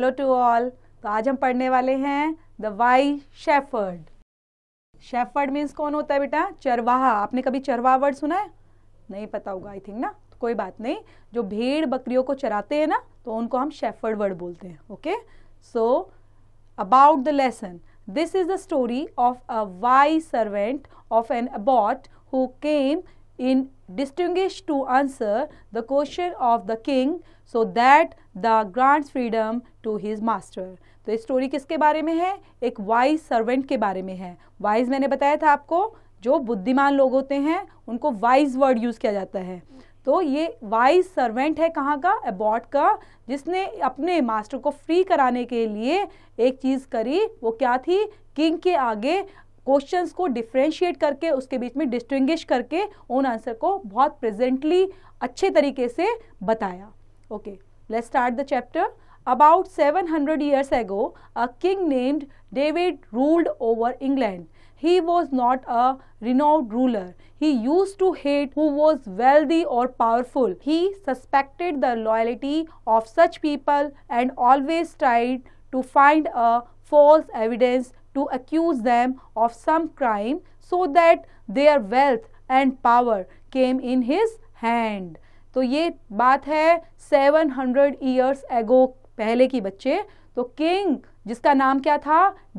Hello to all तो आज हम पढ़ने वाले हैं the wise shepherd shepherd means कौन होता है बेटा चरवाहा आपने कभी चरवाहा वर्ड सुना है नहीं पता होगा आई थिंक ना तो कोई बात नहीं जो भेड़ बकरियों को चराते हैं ना तो उनको हम शेफर्ड वर्ड बोलते हैं okay so about the lesson this is the story of a wise servant of an abbot who came in distinguish to answer the question of the king so that the grants freedom to his master तो story किसके बारे में है एक wise servant के बारे में है वाइज मैंने बताया था आपको जो बुद्धिमान लोग होते हैं उनको वाइज वर्ड यूज़ किया जाता है तो ये वाइज सर्वेंट है कहाँ का अबॉट का जिसने अपने मास्टर को फ्री कराने के लिए एक चीज़ करी वो क्या थी किंग के आगे क्वेश्चन को डिफ्रेंशिएट करके उसके बीच में डिस्टिंग्विश करके उन आंसर को बहुत प्रेजेंटली अच्छे तरीके से बताया okay let's start the chapter about 700 hundred years ago a king named David ruled over England he was not a renowned ruler he use to hate who was wealthy और powerful he suspected the loyalty of such people and always tried to find a false evidence to accuse them of some crime so that their wealth and power came in his hand. तो ये बात है 700 hundred years एगो पहले की बच्चे तो king जिसका नाम क्या था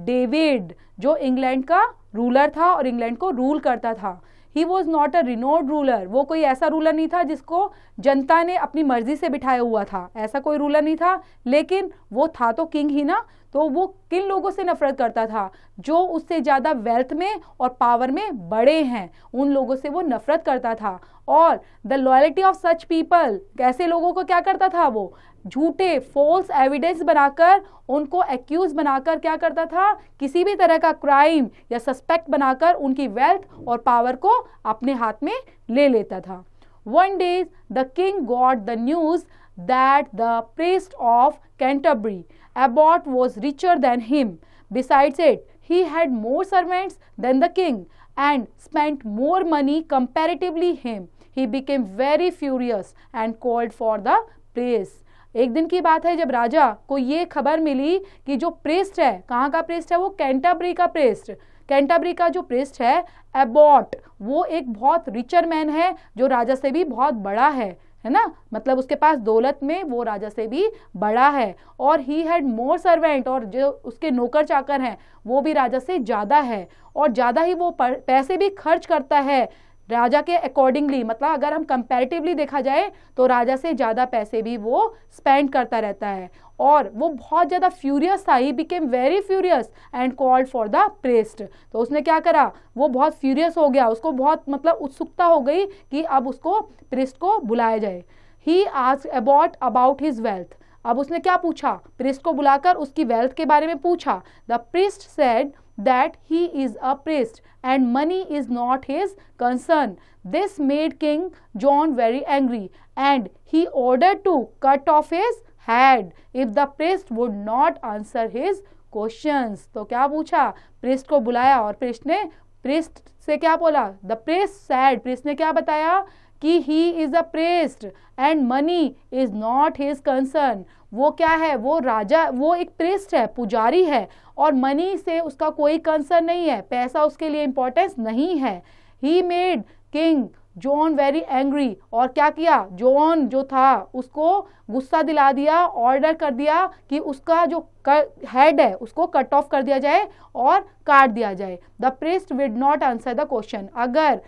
डेविड जो इंग्लैंड का रूलर था और इंग्लैंड को रूल करता था he was not a renowned ruler वो कोई ऐसा रूलर नहीं था जिसको जनता ने अपनी मर्जी से बिठाया हुआ था ऐसा कोई रूलर नहीं था लेकिन वो था तो किंग ही ना तो वो किन लोगों से नफरत करता था जो उससे ज़्यादा वेल्थ में और पावर में बड़े हैं उन लोगों से वो नफरत करता था और the loyalty of such people कैसे लोगों को क्या करता था वो झूठे फॉल्स एविडेंस बनाकर उनको एक्यूज बनाकर क्या करता था किसी भी तरह का क्राइम या सस्पेक्ट बनाकर उनकी वेल्थ और पावर को अपने हाथ में ले लेता था one days the king got the news that the priest of Canterbury Abbot was richer than him. Besides it, he had more servants than the king and spent more money comparatively him. He became very furious and called for the praise. एक दिन की बात है जब राजा को ये खबर मिली कि जो प्रेस्ट है कहाँ का प्रेस्ट है वो कैंटाब्री का प्रेस्ट कैंटाब्री का जो प्रेस्ट है एबॉट वो एक बहुत रिचर मैन है जो राजा से भी बहुत बड़ा है है ना मतलब उसके पास दौलत में वो राजा से भी बड़ा है और ही हैड मोर सर्वेंट और जो उसके नौकर चाकर हैं वो भी राजा से ज़्यादा है और ज़्यादा ही वो पैसे भी खर्च करता है राजा के अकॉर्डिंगली मतलब अगर हम कंपेरेटिवली देखा जाए तो राजा से ज़्यादा पैसे भी वो स्पेंड करता रहता है और वो बहुत ज़्यादा फ्यूरियस था he became very furious and called for the priest तो उसने क्या करा वो बहुत फ्यूरियस हो गया उसको बहुत मतलब उत्सुकता हो गई कि अब उसको प्रेस्ट को बुलाया जाए ही आज अबाउट अबाउट हिज वेल्थ अब उसने क्या पूछा प्रिस्ट को बुलाकर उसकी वेल्थ के बारे में पूछा the priest said that he is a priest and money is not his concern. This made King John very angry and he ordered to cut off his head if the priest would not answer his questions. So, क्या पूछा Priest को बुलाया और priest ने priest से क्या बोला The priest said. Priest ने क्या बताया कि he is a priest and money is not his concern वो क्या है वो राजा वो एक प्रेस्ट है पुजारी है और मनी से उसका कोई कंसर्न नहीं है पैसा उसके लिए इम्पोर्टेंस नहीं है he made king John very angry और क्या किया जॉन जो था उसको गुस्सा दिला दिया ऑर्डर कर दिया कि उसका जो हेड है उसको कट ऑफ कर दिया जाए और काट दिया जाए the priest would not answer the question अगर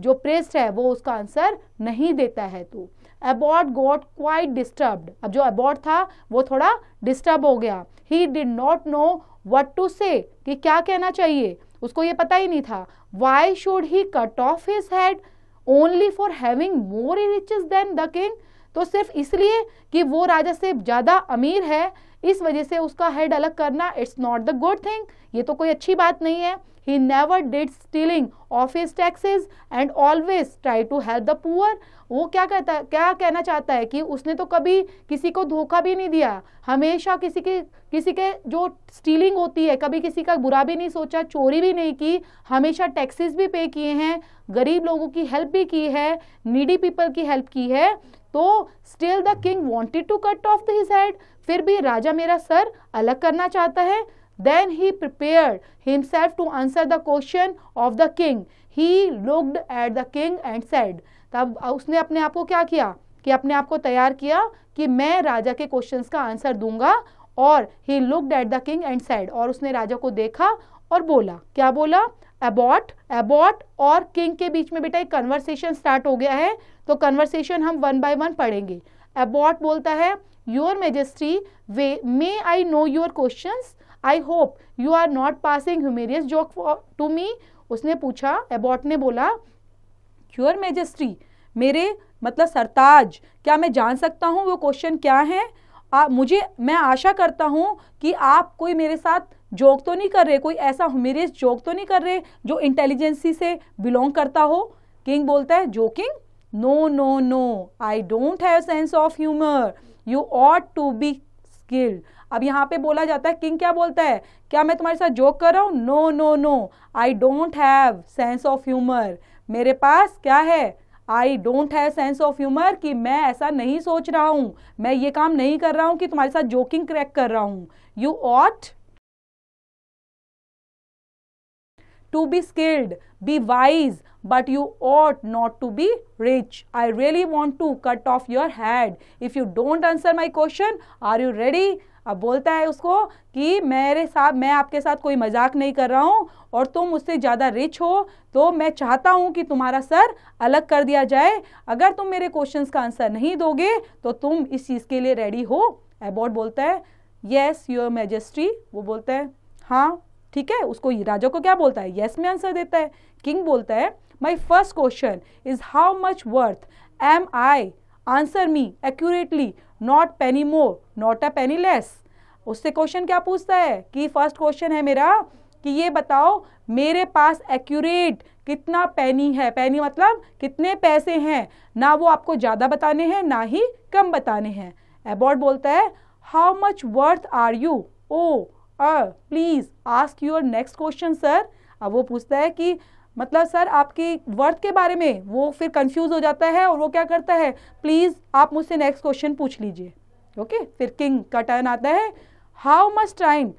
जो प्रेस्ट है वो उसका आंसर नहीं देता है तो अबॉट गॉट क्वाइट डिस्टर्ब्ड अब जो अबॉट था वो थोड़ा डिस्टर्ब हो गया he did not know what to say कि क्या कहना चाहिए उसको ये पता ही नहीं था why should he cut off his head only for having more riches than the king तो सिर्फ इसलिए कि वो राजा से ज़्यादा अमीर है इस वजह से उसका हेड अलग करना it's not the good thing ये तो कोई अच्छी बात नहीं है he never did stealing of his taxes and always try to help the वो क्या कहता है क्या कहना चाहता है कि उसने तो कभी किसी को धोखा भी नहीं दिया हमेशा किसी के किसी के जो स्टीलिंग होती है कभी किसी का बुरा भी नहीं सोचा चोरी भी नहीं की हमेशा टैक्सेस भी पे किए हैं गरीब लोगों की हेल्प भी की है नीडी पीपल की हेल्प की है तो still the king wanted to cut off his head फिर भी राजा मेरा सर अलग करना चाहता है then he prepare himself to answer the question of the king he looked at the king and said, तब उसने अपने आप को क्या किया कि अपने आप को तैयार किया कि मैं राजा के क्वेश्चंस का आंसर दूंगा और he looked at the king and said और उसने राजा को देखा और बोला क्या बोला अबॉट अबॉट और किंग के बीच में बेटा एक कन्वर्सेशन स्टार्ट हो गया है तो कन्वर्सेशन हम वन बाय वन पढ़ेंगे अबॉट बोलता है your majesty way may I know your question I hope you are not passing humorous for to me उसने पूछा एबॉट ने बोला योर मेजेस्ट्री मेरे मतलब सरताज क्या मैं जान सकता हूँ वो क्वेश्चन क्या है आ, मुझे मैं आशा करता हूँ कि आप कोई मेरे साथ जोक तो नहीं कर रहे कोई ऐसा ह्यूमेरियस जोक तो नहीं कर रहे जो इंटेलिजेंसी से बिलोंग करता हो किंग बोलता है joking No, no, no. I don't have sense of humor. You ought to be skilled. अब यहाँ पे बोला जाता है किंग क्या बोलता है क्या मैं तुम्हारे साथ जोक कर रहा हूँ no no no I don't have sense of humour मेरे पास क्या है I don't have sense of humour कि मैं ऐसा नहीं सोच रहा हूँ मैं ये काम नहीं कर रहा हूँ कि तुम्हारे साथ जोकिंग क्रैक कर रहा हूँ you ought to be skilled, be wise, but you ought not to be rich. I really want to cut off your head. If you don't answer my question, are you ready? अब बोलता है उसको कि मेरे साथ मैं आपके साथ कोई मजाक नहीं कर रहा हूँ और तुम उससे ज़्यादा रिच हो तो मैं चाहता हूँ कि तुम्हारा सर अलग कर दिया जाए अगर तुम मेरे क्वेश्चंस का आंसर नहीं दोगे तो तुम इस चीज़ के लिए रेडी हो एबॉट बोलता है येस योर मेजेस्ट्री वो बोलता है हाँ ठीक है उसको राजा को क्या बोलता है यस में आंसर देता है किंग बोलता है my first question is how much worth am I answer me accurately not penny more not a penny less उससे क्वेश्चन क्या पूछता है कि फर्स्ट क्वेश्चन है मेरा कि ये बताओ मेरे पास एक्यूरेट कितना पैनी है पैनी मतलब कितने पैसे हैं ना वो आपको ज़्यादा बताने हैं ना ही कम बताने हैं एबॉर्ड बोलता है how much worth are you oh और please ask your next question sir अब वो पूछता है कि मतलब सर आपके वर्थ के बारे में वो फिर कंफ्यूज हो जाता है और वो क्या करता है प्लीज़ आप मुझसे नेक्स्ट क्वेश्चन पूछ लीजिए ओके okay? फिर किंग का टर्न आता है how much time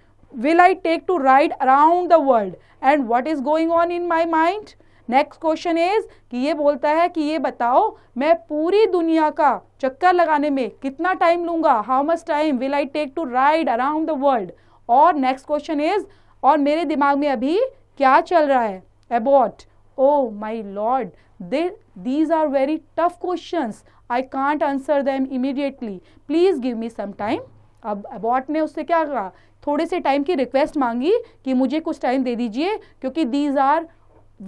will I take to ride around the world and what is going on in my mind next question is कि ये बोलता है कि ये बताओ मैं पूरी दुनिया का चक्कर लगाने में कितना टाइम लूंगा how much time will I take to ride around the world और नेक्स्ट क्वेश्चन इज और मेरे दिमाग में अभी क्या चल रहा है abbot oh my lord they these are very tough question I can't answer them immediately please give me some time अब अबॉट ने उससे क्या कहा थोड़े से टाइम की रिक्वेस्ट मांगी कि मुझे कुछ टाइम दे दीजिए क्योंकि these are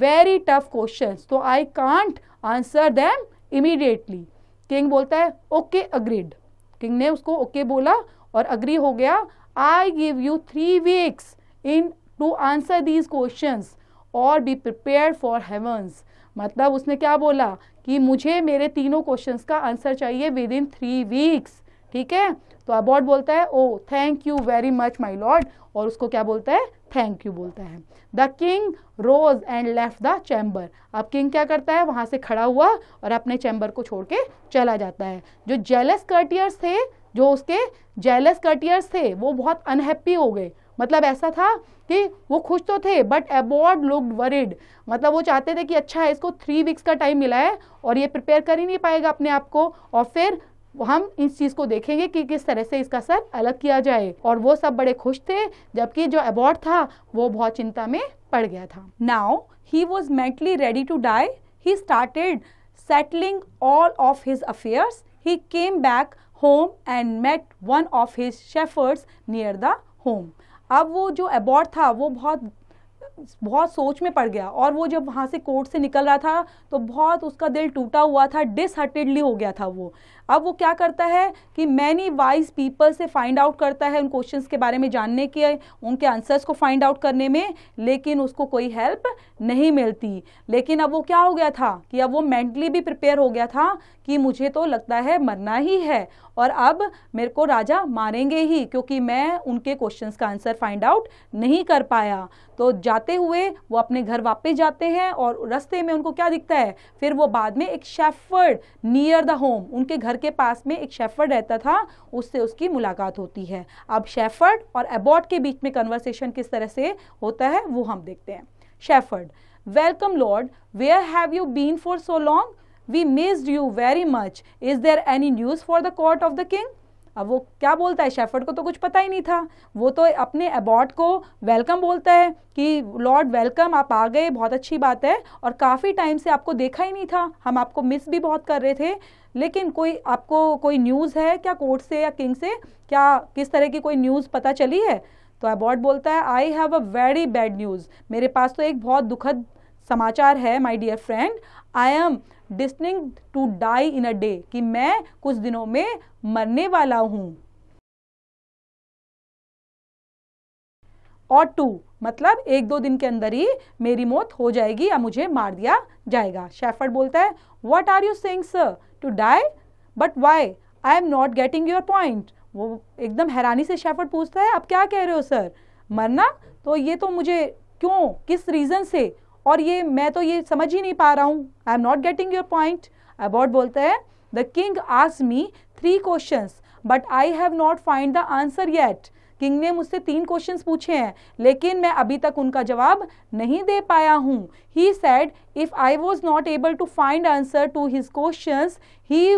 very tough question तो I can't answer them immediately king बोलता है ओके अग्रीड किंग ने उसको ओके okay बोला और अग्री हो गया I give you three weeks in to answer these questions और be prepared for heavens मतलब उसने क्या बोला कि मुझे मेरे तीनों क्वेश्चंस का आंसर चाहिए विद इन थ्री वीक्स ठीक है तो अबॉट बोलता है oh thank you very much my lord और उसको क्या बोलता है थैंक यू बोलता है the king rose and left the chamber अब किंग क्या करता है वहां से खड़ा हुआ और अपने चैम्बर को छोड़ के चला जाता है जो जेलस कर्टियर्स थे जो उसके जेलस कर्टियर्स थे वो बहुत अनहैप्पी हो गए मतलब ऐसा था कि वो खुश तो थे बट अबॉर्ड लुक वरिड मतलब वो चाहते थे कि अच्छा है इसको थ्री वीक्स का टाइम मिला है और ये प्रिपेयर कर ही नहीं पाएगा अपने आप को और फिर हम इस चीज़ को देखेंगे कि किस तरह से इसका सर अलग किया जाए और वो सब बड़े खुश थे जबकि जो अबॉर्ड था वो बहुत चिंता में पड़ गया था now he was mentally ready to die he started settling all of his affairs he came back home and met one of his shepherds near the home अब वो जो अबॉर्ड था वो बहुत बहुत सोच में पड़ गया और वो जब वहाँ से कोर्ट से निकल रहा था तो बहुत उसका दिल टूटा हुआ था डिसहर्टेडली हो गया था वो अब वो क्या करता है कि मैनी वाइज पीपल से फाइंड आउट करता है उन क्वेश्चंस के बारे में जानने के उनके आंसर्स को फाइंड आउट करने में लेकिन उसको कोई हेल्प नहीं मिलती लेकिन अब वो क्या हो गया था कि अब वो मेंटली भी प्रिपेयर हो गया था कि मुझे तो लगता है मरना ही है और अब मेरे को राजा मारेंगे ही क्योंकि मैं उनके क्वेश्चन का आंसर फाइंड आउट नहीं कर पाया तो जाते हुए वो अपने घर वापस जाते हैं और रास्ते में उनको क्या दिखता है फिर वो बाद में एक शेफर्ड नियर द होम उनके घर के पास में एक शेफर्ड रहता था उससे उसकी मुलाकात होती है अब शेफर्ड और एबॉट के बीच में कन्वर्सेशन किस तरह से होता है वो हम देखते हैं shepherd welcome lord where have you been for so long we missed you very much is there any news for the court of the king अब वो क्या बोलता है शेफर्ड को तो कुछ पता ही नहीं था वो तो अपने अबॉट को वेलकम बोलता है कि लॉर्ड वेलकम आप आ गए बहुत अच्छी बात है और काफ़ी टाइम से आपको देखा ही नहीं था हम आपको मिस भी बहुत कर रहे थे लेकिन कोई आपको कोई न्यूज़ है क्या कोर्ट से या किंग से क्या किस तरह की कोई न्यूज़ पता चली है तो अबॉट बोलता है I have a very bad news मेरे पास तो एक बहुत दुखद समाचार है my dear friend I am destined to die in a day कि मैं कुछ दिनों में मरने वाला हूं और टू मतलब एक दो दिन के अंदर ही मेरी मौत हो जाएगी या मुझे मार दिया जाएगा शेफर्ड बोलता है what are you saying sir to die but why I am not getting your point वो एकदम हैरानी से शेफर्ड पूछता है आप क्या कह रहे हो सर मरना तो ये तो मुझे क्यों किस रीज़न से और ये मैं तो ये समझ ही नहीं पा रहा हूँ I am not getting your point about बोलते हैं द किंग आज me three question but I have not find the answer yet king ने मुझसे तीन क्वेश्चन पूछे हैं लेकिन मैं अभी तक उनका जवाब नहीं दे पाया हूँ he said if I was not able to find answer to his question he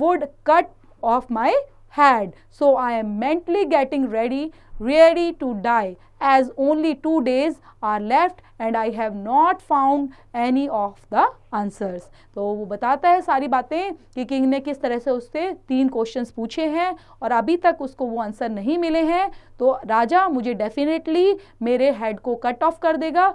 would cut off my head so I am mentally getting ready ready to die as only two days are left and I have not found any of the answers. तो वो बताता है सारी बातें कि king ने किस तरह से उससे तीन क्वेश्चन पूछे हैं और अभी तक उसको वो आंसर नहीं मिले हैं तो राजा मुझे डेफिनेटली मेरे हेड को कट ऑफ कर देगा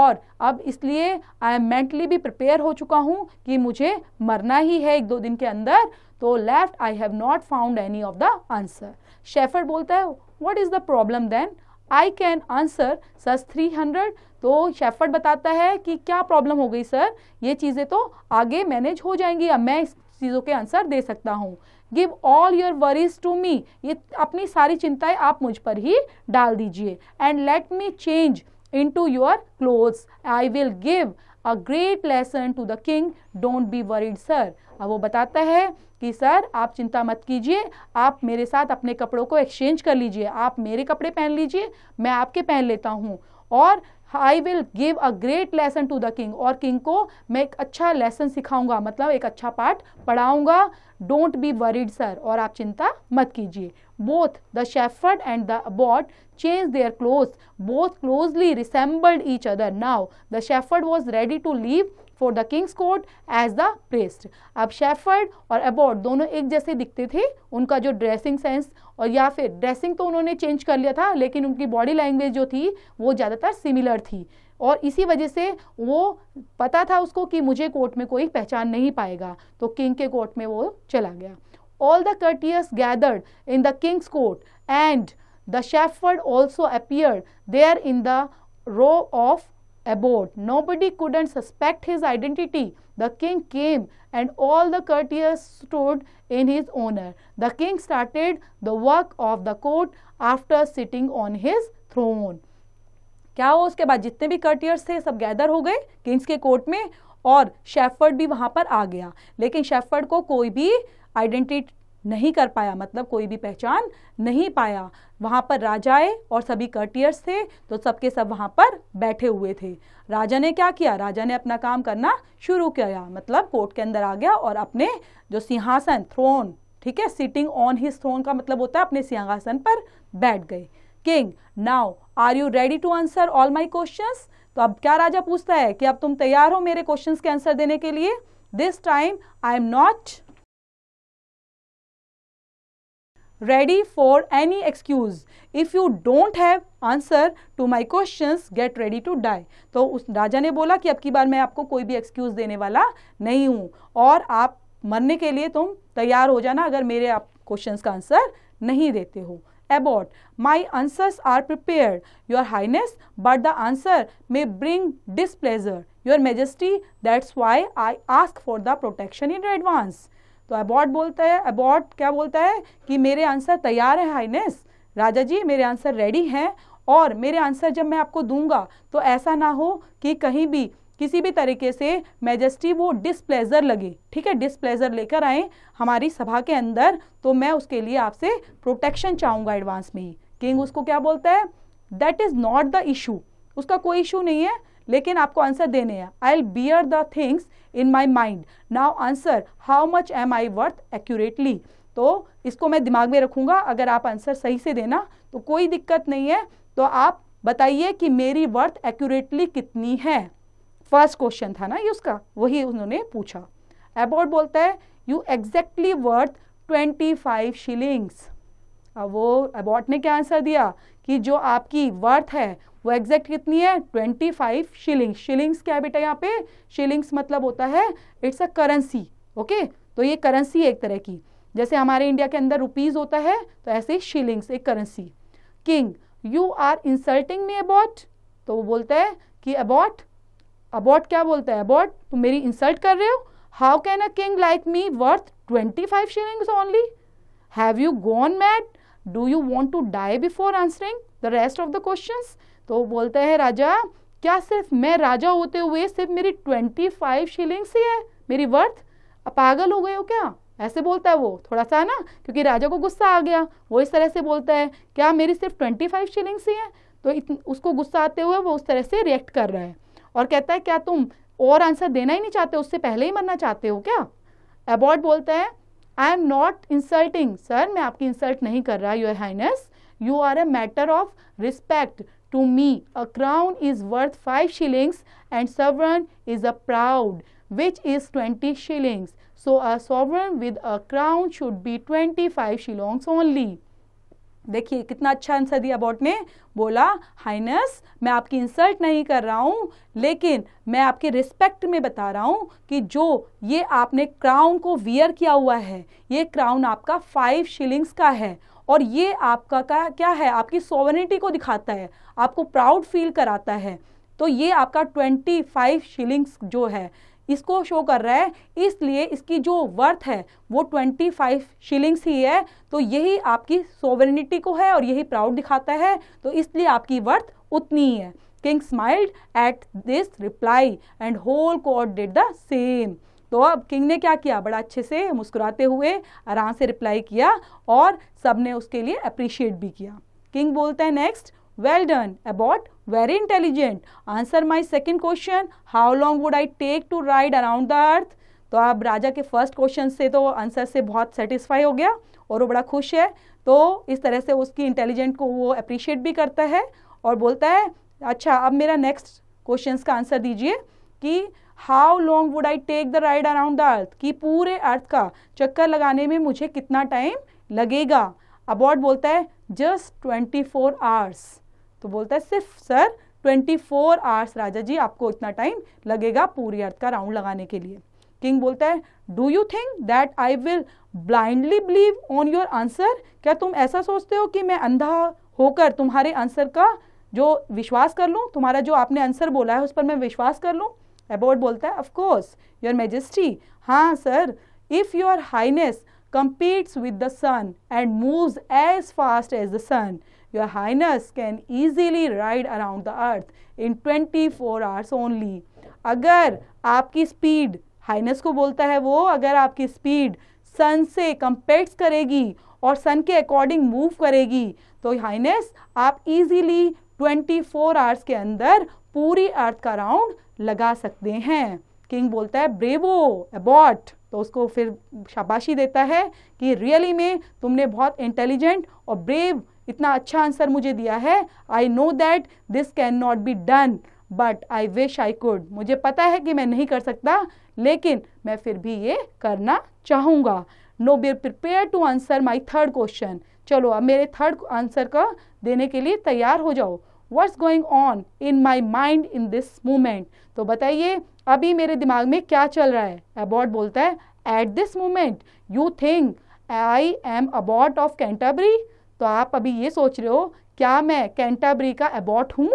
और अब इसलिए आई एम मेंटली भी प्रिपेयर हो चुका हूँ कि मुझे मरना ही है एक दो दिन के अंदर तो left I have not found any of the answer shepherd बोलता है is the problem then I can answer sir three hundred तो शेफर्ड बताता है कि क्या प्रॉब्लम हो गई सर ये चीज़ें तो आगे मैनेज हो जाएंगी अब मैं इस चीज़ों के आंसर दे सकता हूँ give all your worries to me ये अपनी सारी चिंताएं आप मुझ पर ही डाल दीजिए and let me change into your clothes I will give a great lesson to the king don't be worried sir अब वो बताता है कि सर आप चिंता मत कीजिए आप मेरे साथ अपने कपड़ों को एक्सचेंज कर लीजिए आप मेरे कपड़े पहन लीजिए मैं आपके पहन लेता हूँ और I will give a great lesson to the king और किंग को मैं एक अच्छा लेसन सिखाऊंगा मतलब एक अच्छा पाठ पढ़ाऊंगा डोंट बी वरीड सर और आप चिंता मत कीजिए both the shepherd and the abbot change their cloth both closely resembled each other now the shepherd was ready to leave for the king's court as the priest अब shepherd और abbot दोनों एक जैसे दिखते थे उनका जो ड्रेसिंग सेंस और या फिर ड्रेसिंग तो उन्होंने चेंज कर लिया था लेकिन उनकी बॉडी लैंग्वेज जो थी वो ज़्यादातर सिमिलर थी और इसी वजह से वो पता था उसको कि मुझे कोर्ट में कोई पहचान नहीं पाएगा तो किंग के कोर्ट में वो चला गया all the courtiers gathered in the king's court and the shepherd also appear there in the row of abode. Nobody couldn't suspect his identity. The king came and all the courtiers stood in his honor. The king started the work of the court after sitting on his throne. क्या हुआ उसके बाद जितने भी कर्टियर्स थे सब gather हो गए किंग्स के कोर्ट में और शेफर्ड भी वहाँ पर आ गया लेकिन शेफर्ड को कोई भी आइडेंटिटी नहीं कर पाया मतलब कोई भी पहचान नहीं पाया वहाँ पर राजाए और सभी कर्टियर्स थे तो सबके सब वहाँ पर बैठे हुए थे राजा ने क्या किया राजा ने अपना काम करना शुरू किया मतलब कोर्ट के अंदर आ गया और अपने जो सिंहासन थ्रोन ठीक है सिटिंग ऑन हिज थ्रोन का मतलब होता है अपने सिंहासन पर बैठ गए king now are you ready to answer all my question तो अब क्या राजा पूछता है कि अब तुम तैयार हो मेरे क्वेश्चन के आंसर देने के लिए this time I am not ready for any excuse if you don't have answer to my questions get ready to die तो उस राजा ने बोला कि अब की बार मैं आपको कोई भी excuse देने वाला नहीं हूँ और आप मरने के लिए तुम तैयार हो जाना अगर मेरे आप questions का answer नहीं देते हो about my answers are prepared your highness but the answer may bring displeasure your majesty that's why i ask for the protection in advance तो अबॉट बोलता है अबॉट क्या बोलता है कि मेरे आंसर तैयार है हाइनेस राजा जी मेरे आंसर रेडी हैं और मेरे आंसर जब मैं आपको दूंगा तो ऐसा ना हो कि कहीं भी किसी भी तरीके से मेजेस्टी वो डिसप्लेजर लगे ठीक है डिसप्लेजर लेकर आए हमारी सभा के अंदर तो मैं उसके लिए आपसे प्रोटेक्शन चाहूँगा एडवांस में ही किंग उसको क्या बोलता है that is not the issue उसका कोई इशू नहीं है लेकिन आपको आंसर देने हैं I'll bear the things in my mind now answer how much am I worth accurately तो इसको मैं दिमाग में रखूंगा अगर आप आंसर सही से देना तो कोई दिक्कत नहीं है तो आप बताइए कि मेरी वर्थ एक्यूरेटली कितनी है फर्स्ट क्वेश्चन था ना ये उसका वही उन्होंने पूछा अबाउट बोलता है you exactly worth twenty five shillings अब वो अबॉट ने क्या आंसर दिया कि जो आपकी वर्थ है वो एग्जैक्ट कितनी है ट्वेंटी फाइव शिलिंग्स शिलिंग्स क्या बेटा यहाँ पे शिलिंग्स मतलब होता है इट्स अ करेंसी ओके तो ये करेंसी एक तरह की जैसे हमारे इंडिया के अंदर रुपीज़ होता है तो ऐसे ही शिलिंग्स एक currency king you are insulting me abbot तो वो बोलता है कि अबॉट अबॉट क्या बोलता है अबॉट तुम मेरी इंसल्ट कर रहे हो how can a king like me worth twenty five shillings only have you gone mad do you want to die before answering the rest of the question तो बोलता है राजा क्या सिर्फ मैं राजा होते हुए सिर्फ मेरी ट्वेंटी फाइव शिलिंग्स ही है मेरी वर्थ पागल हो गए हो क्या ऐसे बोलता है वो थोड़ा सा ना क्योंकि राजा को गुस्सा आ गया वो इस तरह से बोलता है क्या मेरी सिर्फ ट्वेंटी फाइव शिलिंग्स ही है तो उसको गुस्सा आते हुए वो उस तरह से रिएक्ट कर रहा है और कहता है क्या तुम और आंसर देना ही नहीं चाहते उससे पहले ही मरना चाहते हो क्या अबॉट बोलता है I am not insulting sir मैं आपकी इंसल्ट नहीं कर रहा your highness you are a matter of respect to me a crown is worth five shillings and sovereign is a pound which is 20 shillings. So, a sovereign with a crown should be 25 shillings only. देखिए कितना अच्छा answer दिया bot ने बोला highness मैं आपकी insult नहीं कर रहा हूँ लेकिन मैं आपके रिस्पेक्ट में बता रहा हूँ कि जो ये आपने क्राउन को वियर किया हुआ है ये क्राउन आपका फाइव शिलिंग्स का है और ये आपका का क्या है आपकी सोवनिटी को दिखाता है आपको प्राउड फील कराता है तो ये आपका ट्वेंटी फाइव शिलिंग्स जो है इसको शो कर रहा है इसलिए इसकी जो वर्थ है वो ट्वेंटी फाइव शिलिंग्स ही है तो यही आपकी सोवरेनिटी को है और यही प्राउड दिखाता है तो इसलिए आपकी वर्थ उतनी ही है king smiled at this reply and whole court did the same तो अब किंग ने क्या किया बड़ा अच्छे से मुस्कुराते हुए आराम से रिप्लाई किया और सब ने उसके लिए अप्रिशिएट भी किया किंग बोलते हैं next Well done. About? Very intelligent. Answer my second question. How long would I take to ride around the earth? तो आप राजा के फर्स्ट क्वेश्चन से तो आंसर से बहुत सेटिस्फाई हो गया और वो बड़ा खुश है तो इस तरह से उसकी इंटेलिजेंट को वो अप्रिशिएट भी करता है और बोलता है अच्छा अब मेरा नेक्स्ट क्वेश्चन का आंसर दीजिए कि how long would I take the ride around the earth कि पूरे अर्थ का चक्कर लगाने में मुझे कितना टाइम लगेगा अबॉट बोलता है जस्ट ट्वेंटी फोर आवर्स तो बोलता है सिर्फ सर 24 फोर आवर्स राजा जी आपको इतना टाइम लगेगा पूरी अर्थ का राउंड लगाने के लिए किंग बोलता है do you think that I will blindly believe on your answer क्या तुम ऐसा सोचते हो कि मैं अंधा होकर तुम्हारे आंसर का जो विश्वास कर लूँ तुम्हारा जो आपने आंसर बोला है उस पर मैं विश्वास कर लूँ अबाउट बोलता है ऑफकोर्स योर मेजेस्टी हाँ sir if your highness competes with the sun and move as fast as the sun highness can can ride around the earth in twenty four hours only अगर आपकी speed highness को बोलता है वो अगर आपकी speed सन से कंपेक्ट करेगी और सन के अकॉर्डिंग मूव करेगी तो हाइनस आप इजीली 24 आवर्स के अंदर पूरी अर्थ का राउंड लगा सकते हैं किंग बोलता है ब्रेवो अबॉट तो उसको फिर शाबाशी देता है कि रियली में तुमने बहुत इंटेलिजेंट और ब्रेव इतना अच्छा आंसर मुझे दिया है I know that this can not be done but I wish I could मुझे पता है कि मैं नहीं कर सकता लेकिन मैं फिर भी ये करना चाहूँगा no be prepare to answer my third question चलो अब मेरे थर्ड आंसर का देने के लिए तैयार हो जाओ what's going on in my mind in this moment तो बताइए अभी मेरे दिमाग में क्या चल रहा है अबॉट बोलता है at this moment you think I am abbot of Canterbury तो आप अभी ये सोच रहे हो क्या मैं कैंटाबरी का अबॉट हूँ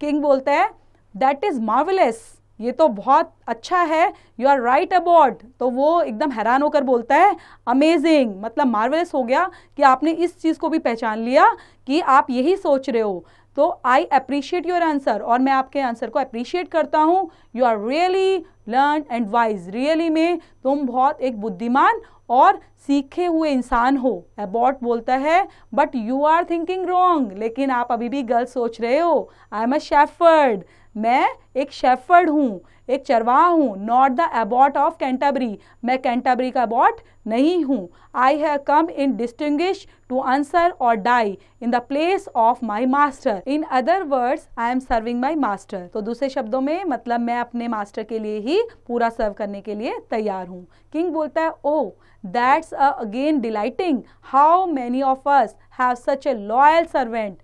किंग बोलता है दैट इज मार्वलेस ये तो बहुत अच्छा है यू आर राइट अबाउट तो वो एकदम हैरान होकर बोलता है अमेजिंग मतलब मार्वलस हो गया कि आपने इस चीज़ को भी पहचान लिया कि आप यही सोच रहे हो तो आई अप्रिशिएट योर आंसर और मैं आपके आंसर को अप्रिशिएट करता हूँ you are really learn and wise really में तुम बहुत एक बुद्धिमान और सीखे हुए इंसान हो अबॉट बोलता है but you are thinking wrong लेकिन आप अभी भी गलत सोच रहे हो आई एम अ शेफर्ड मैं एक शेफर्ड हूँ एक चरवाह हूँ not the abbot of Canterbury मैं कैंटाबरी का अबॉट नहीं हूँ I have come in distinguish to answer और die in the place of my master in other words I am serving my master तो दूसरे शब्दों में मतलब मैं अपने मास्टर के लिए ही पूरा सर्व करने के लिए तैयार हूँ किंग बोलता है oh that's again delighting how many of us have such a loyal servant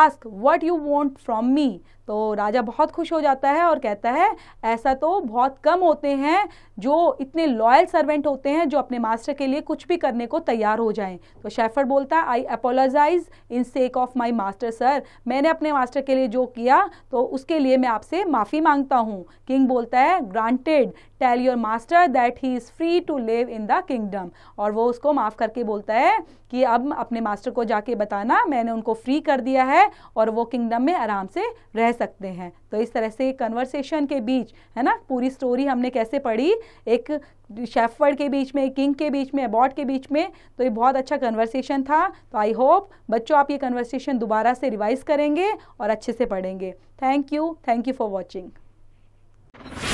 ask what you want from me तो राजा बहुत खुश हो जाता है और कहता है ऐसा तो बहुत कम होते हैं जो इतने लॉयल सर्वेंट होते हैं जो अपने मास्टर के लिए कुछ भी करने को तैयार हो जाएं तो शेफर्ड बोलता है I apologise in sake of my master sir मैंने अपने मास्टर के लिए जो किया तो उसके लिए मैं आपसे माफ़ी मांगता हूँ किंग बोलता है granted tell your master that he is free to live in the kingdom और वो उसको माफ़ करके बोलता है कि अब अपने मास्टर को जाके बताना मैंने उनको फ्री कर दिया है और वो किंगडम में आराम से रह सकते हैं तो इस तरह से कन्वर्सेशन के बीच है ना पूरी स्टोरी हमने कैसे पढ़ी एक शेफर्ड के बीच में किंग के बीच में अबॉट के बीच में तो ये बहुत अच्छा कन्वर्सेशन था तो आई होप बच्चों आप ये कन्वर्सेशन दोबारा से रिवाइज करेंगे और अच्छे से पढ़ेंगे thank you thank you for watching